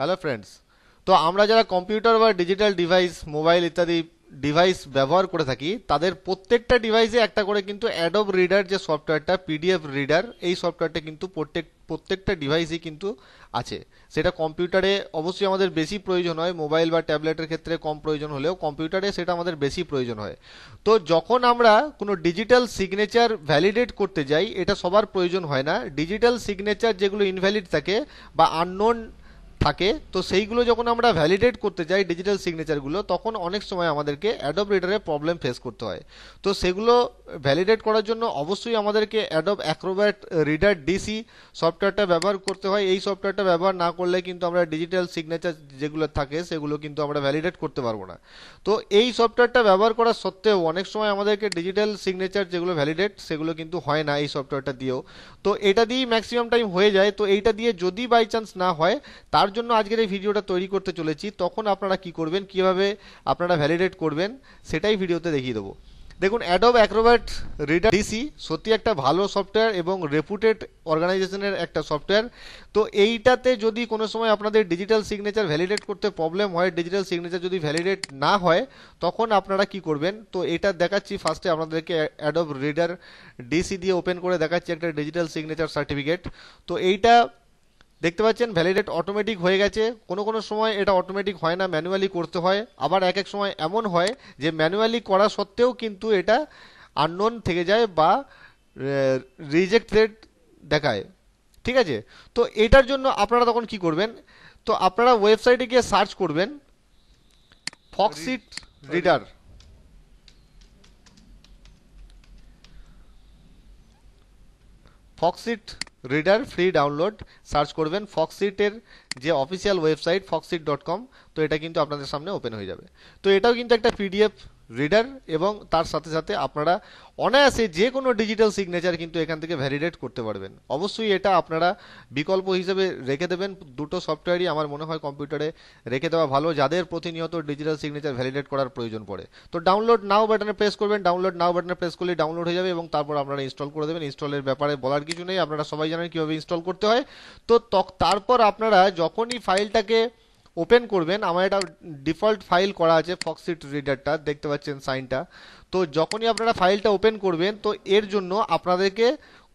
hello friends তো আমরা যারা কম্পিউটার বা ডিজিটাল ডিভাইস মোবাইল ইত্যাদি ডিভাইস ব্যবহার করে থাকি তাদের প্রত্যেকটা ডিভাইসে একটা করে কিন্তু অ্যাডব রিডার যে সফটওয়্যারটা পিডিএফ রিডার এই সফটওয়্যারটা কিন্তু প্রত্যেক প্রত্যেকটা ডিভাইসই কিন্তু আছে সেটা কম্পিউটারে অবশ্যই আমাদের বেশি প্রয়োজন হয় মোবাইল বা ট্যাবলেটের ক্ষেত্রে কম প্রয়োজন হলেও কম্পিউটারে সেটা আমাদের বেশি প্রয়োজন হয় তো যখন আমরা কোনো ডিজিটাল সিগনেচার ভ্যালিডেট করতে যাই এটা সবার প্রয়োজন হয় না ডিজিটাল সিগনেচার যেগুলো ইনভ্যালিড থাকে বা আননোন থাকে তো সেইগুলো যখন আমরা ভ্যালিডেট করতে যাই ডিজিটাল সিগনেচারগুলো তখন অনেক সময় আমাদেরকে অ্যাডব রিডারে প্রবলেম ফেস করতে হয় তো সেগুলো ভ্যালিডেট করার জন্য অবশ্যই আমাদেরকে অ্যাডব অ্যাক্রোব্যাট রিডার ডিসি সফটওয়্যারটা ব্যবহার করতে হয় এই সফটওয়্যারটা ব্যবহার না করলে কিন্তু আমরা ডিজিটাল সিগনেচার যেগুলো থাকে সেগুলো কিন্তু আমরা ভ্যালিডেট করতে পারবো না তো এই সফটওয়্যারটা ব্যবহার করা সত্ত্বেও অনেক সময় আমাদেরকে ডিজিটাল সিগনেচার যেগুলো ভ্যালিডেট সেগুলো কিন্তু হয় না এই সফটওয়্যারটা দিয়েও তো এটা দিয়েই ম্যাক্সিমাম টাইম হয়ে যায় তো এইটা দিয়ে যদি বাই চান্স না হয় তার তার জন্য আজকের এই ভিডিওটা তৈরি করতে চলেছি তখন আপনারা কি করবেন কিভাবে আপনারা ভ্যালিডেট করবেন সেটাই ভিডিওতে দেখিয়ে দেবো দেখুন অ্যাডব অ্যাক্রোব্যাট রিডার ডিসি সত্যি একটা ভালো সফটওয়্যার এবং রেপুটেড অর্গানাইজেশনের একটা সফটওয়্যার তো এইটাতে যদি কোনো সময় আপনাদের ডিজিটাল সিগনেচার ভ্যালিডেট করতে প্রবলেম হয় ডিজিটাল সিগনেচার যদি ভ্যালিডেট না হয় তখন আপনারা কি করবেন তো এটা দেখাচ্ছি ফার্স্টে আপনাদেরকে অ্যাডব রিডার ডিসি দিয়ে ওপেন করে দেখাচ্ছি একটা ডিজিটাল সিগনেচার সার্টিফিকেট তো এইটা দেখতে পাচ্ছেন ভ্যালিডেট অটোমেটিক হয়ে গেছে কোনো কোনো সময় এটা অটোমেটিক হয় না ম্যানুয়ালি করতে হয় আবার এক এক সময় এমন হয় যে ম্যানুয়ালি করা সত্ত্বেও কিন্তু এটা আননোন থেকে যায় বা রিজেক্টেড দেখায় ঠিক আছে তো এটার জন্য আপনারা তখন কি করবেন তো আপনারা ওয়েবসাইটে গিয়ে সার্চ করবেন Foxit Reader Foxit Reader free download search করবেন ফক্সিটের যে official website Foxit dot com তো এটা কিন্তু আপনাদের সামনে ওপেন হয়ে যাবে তো এটাও কিন্তু একটা পিডিএফ রিডার এবং তার সাথে সাথে আপনারা অনায়াসে যে কোনো ডিজিটাল সিগনেচার কিন্তু এখান থেকে ভ্যালিডেট করতে পারবেন অবশ্যই এটা আপনারা বিকল্প হিসেবে রেখে দেবেন দুটো সফটওয়্যারই আমার মনে হয় কম্পিউটারে রেখে দেওয়া ভালো যাদের প্রতিনিয়ত ডিজিটাল সিগনেচার ভ্যালিডেট করার প্রয়োজন পড়ে তো ডাউনলোড নাও বাটনে প্রেস করবেন ডাউনলোড নাও বাটনে প্রেস করলে ডাউনলোড হয়ে যাবে এবং তারপর আপনারা ইনস্টল করে দেবেন ইনস্টলের ব্যাপারে বলার কিছু নেই আপনারা সবাই জানেন কীভাবে ইনস্টল করতে হয় তো তারপর আপনারা যখনই ফাইলটাকে ওপেন করবেন আমার এটা ডিফল্ট ফাইল করা আছে ফক্সিট রিডারটা দেখতে পাচ্ছেন সাইনটা তো যখনই আপনারা ফাইলটা ওপেন করবেন তো এর জন্য আপনাদেরকে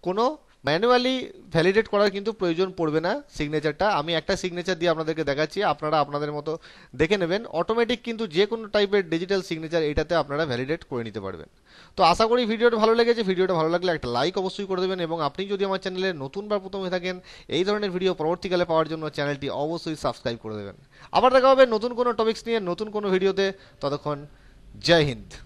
কোনো ম্যানুয়ালি ভ্যালিডেট করার কিন্তু প্রয়োজন পড়বে না সিগনেচারটা আমি একটা সিগনেচার দিয়ে আপনাদেরকে দেখাচ্ছি আপনারা আপনাদের মতো দেখে নেবেন অটোমেটিক কিন্তু যে কোনো টাইপের ডিজিটাল সিগনেচার এটাতে আপনারা ভ্যালিডেট করে নিতে পারবেন তো আশা করি ভিডিওটা ভালো লেগেছে ভিডিওটা ভালো লাগলে একটা লাইক অবশ্যই করে দেবেন এবং আপনি যদি আমার চ্যানেলে নতুন বা প্রথম হয়ে থাকেন এই ধরনের ভিডিও পরবর্তীকালে পাওয়ার জন্য চ্যানেলটি অবশ্যই সাবস্ক্রাইব করে দেবেন আবার দেখা হবে নতুন কোনো টপিক্স নিয়ে নতুন কোনো ভিডিওতে ততক্ষণ জয় হিন্দ